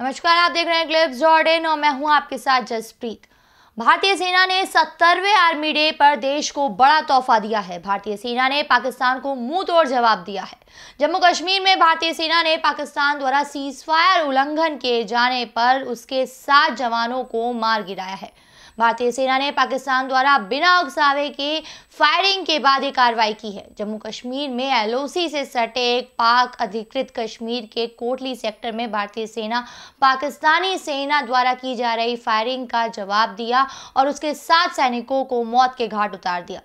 नमस्कार आप देख रहे हैं ग्लिप्स जॉर्डन और मैं हूं आपके साथ जसप्रीत भारतीय सेना ने सत्तरवें आर्मी डे पर देश को बड़ा तोहफा दिया है भारतीय सेना ने पाकिस्तान को मुंह तोड़ जवाब दिया है जम्मू कश्मीर में भारतीय सेना ने पाकिस्तान द्वारा सीज फायर उल्लंघन किए जाने पर उसके सात जवानों को मार गिराया है भारतीय सेना ने पाकिस्तान द्वारा बिना उकसावे के फायरिंग के बाद ये कार्रवाई की है जम्मू कश्मीर में एलओसी से सटे एक पाक अधिकृत कश्मीर के कोटली सेक्टर में भारतीय सेना पाकिस्तानी सेना द्वारा की जा रही फायरिंग का जवाब दिया और उसके सात सैनिकों को मौत के घाट उतार दिया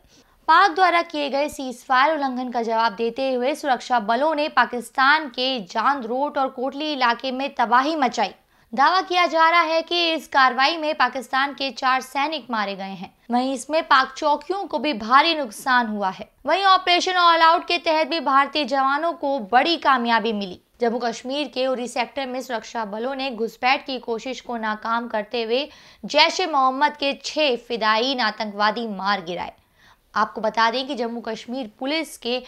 पाक द्वारा किए गए सीज फायर उल्लंघन का जवाब देते हुए सुरक्षा बलों ने पाकिस्तान के जांद रोड और कोटली इलाके में तबाही मचाई दावा किया जा रहा है कि इस कार्रवाई में पाकिस्तान के चार सैनिक मारे गए हैं वहीं इसमें पाक चौकियों को भी भारी नुकसान हुआ है वहीं ऑपरेशन ऑल आउट के तहत भी भारतीय जवानों को बड़ी कामयाबी मिली जम्मू कश्मीर के उरी सेक्टर में सुरक्षा बलों ने घुसपैठ की कोशिश को नाकाम करते हुए जैश ए मोहम्मद के छह फिदायीन आतंकवादी मार गिराए आपको बता दें कि जम्मू कश्मीर पुलिस के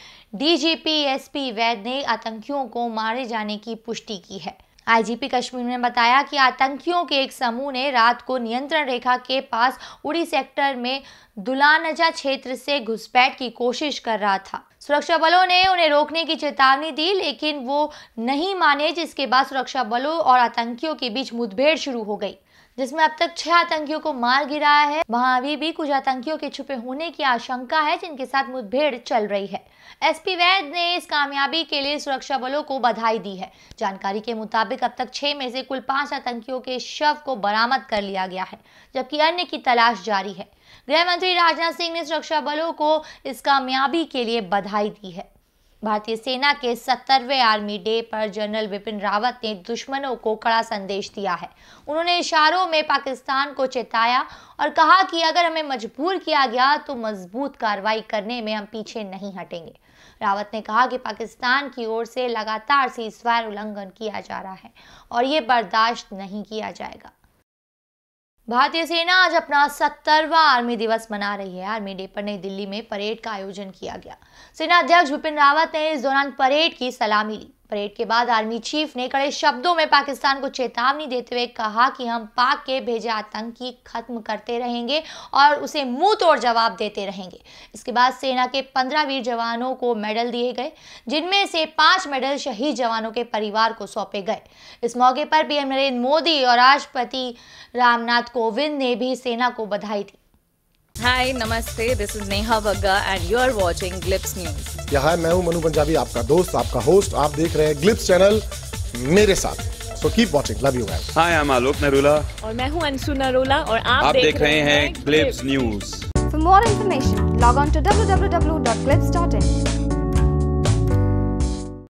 डीजीपी एसपी वैद ने आतंकियों को मारे जाने की पुष्टि की है आईजीपी कश्मीर ने बताया कि आतंकियों के एक समूह ने रात को नियंत्रण रेखा के पास उड़ी सेक्टर में दुलानजा क्षेत्र से घुसपैठ की कोशिश कर रहा था सुरक्षा बलों ने उन्हें रोकने की चेतावनी दी लेकिन वो नहीं माने जिसके बाद सुरक्षा बलों और आतंकियों के बीच मुठभेड़ शुरू हो गई जिसमें अब तक छह आतंकियों को मार गिराया है वहां अभी भी कुछ आतंकियों के छुपे होने की आशंका है जिनके साथ मुठभेड़ चल रही है एसपी वैद ने इस कामयाबी के लिए सुरक्षा बलों को बधाई दी है जानकारी के मुताबिक अब तक छह में से कुल पांच आतंकियों के शव को बरामद कर लिया गया है जबकि अन्य की तलाश जारी है गृह मंत्री राजनाथ सिंह ने सुरक्षा बलों को इस कामयाबी के लिए बधाई दी है भारतीय सेना के सत्तरवे आर्मी डे पर जनरल बिपिन रावत ने दुश्मनों को कड़ा संदेश दिया है उन्होंने इशारों में पाकिस्तान को चेताया और कहा कि अगर हमें मजबूर किया गया तो मजबूत कार्रवाई करने में हम पीछे नहीं हटेंगे रावत ने कहा कि पाकिस्तान की ओर से लगातार सीजफायर उल्लंघन किया जा रहा है और ये बर्दाश्त नहीं किया जाएगा भारतीय सेना आज अपना सत्तरवा आर्मी दिवस मना रही है आर्मी डे पर नई दिल्ली में परेड का आयोजन किया गया सेना अध्यक्ष विपिन रावत ने इस दौरान परेड की सलामी ली परेड के बाद आर्मी चीफ ने कड़े शब्दों में पाकिस्तान को चेतावनी देते हुए कहा कि हम पाक के भेजे आतंकी खत्म करते रहेंगे और उसे मुंह तोड़ जवाब देते रहेंगे इसके बाद सेना के पंद्रह वीर जवानों को मेडल दिए गए जिनमें से पाँच मेडल शहीद जवानों के परिवार को सौंपे गए इस मौके पर पीएम नरेंद्र मोदी और राष्ट्रपति रामनाथ कोविंद ने भी सेना को बधाई दी हाय नमस्ते this is Neha Bagga and you are watching Glips news या हाय मैं हूं मनु पंजाबी आपका दोस्त आपका होस्ट आप देख रहे हैं ग्लिप्स चैनल मेरे साथ so keep watching love you guys hi I am Alok Narula और मैं हूं अंशु नरूला और आप, आप देख, देख रहे हैं Glips news for more information log on to W W W dot dot Glips in